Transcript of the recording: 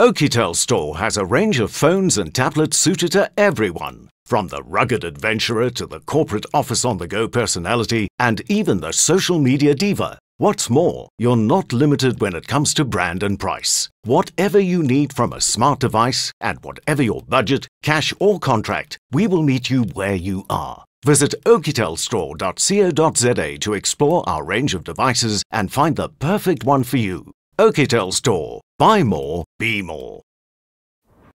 Okitel Store has a range of phones and tablets suited to everyone, from the rugged adventurer to the corporate office on the go personality and even the social media diva. What's more, you're not limited when it comes to brand and price. Whatever you need from a smart device and whatever your budget, cash or contract, we will meet you where you are. Visit okitelstore.co.za to explore our range of devices and find the perfect one for you. Okitel Store Buy more, be more.